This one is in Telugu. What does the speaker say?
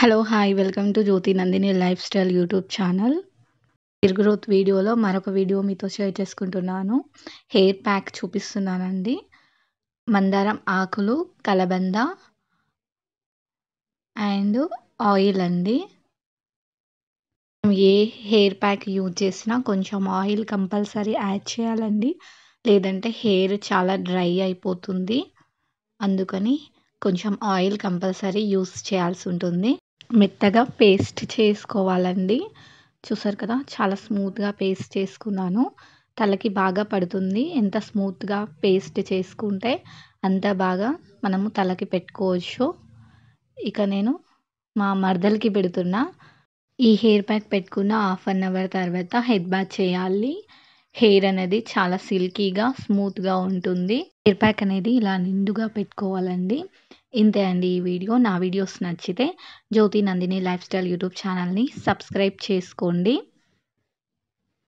hello hi welcome to Jyothi Nandini lifestyle YouTube channel hair growth వీడియోలో మరొక వీడియో మీతో షేర్ చేసుకుంటున్నాను హెయిర్ ప్యాక్ చూపిస్తున్నానండి మందారం ఆకులు కలబంద అండ్ ఆయిల్ అండి ఏ హెయిర్ ప్యాక్ యూజ్ చేసినా కొంచెం ఆయిల్ కంపల్సరీ యాడ్ చేయాలండి లేదంటే హెయిర్ చాలా డ్రై అయిపోతుంది అందుకని కొంచెం ఆయిల్ కంపల్సరీ యూస్ చేయాల్సి ఉంటుంది మెత్తగా పేస్ట్ చేసుకోవాలండి చూసారు కదా చాలా స్మూత్గా పేస్ట్ చేసుకున్నాను తలకి బాగా పడుతుంది ఎంత స్మూత్గా పేస్ట్ చేసుకుంటే అంత బాగా మనము తలకి పెట్టుకోవచ్చు ఇక నేను మా మరదలకి పెడుతున్నా ఈ హెయిర్ ప్యాక్ పెట్టుకున్న హాఫ్ అన్ అవర్ తర్వాత హెడ్ బాత్ చేయాలి హెయిర్ అనేది చాలా సిల్కీగా స్మూత్గా ఉంటుంది హెయిర్ ప్యాక్ అనేది ఇలా నిండుగా పెట్టుకోవాలండి ఇంతే అండి ఈ వీడియో నా వీడియోస్ నచ్చితే Jyothi Nandini lifestyle YouTube ఛానల్ని సబ్స్క్రైబ్ చేసుకోండి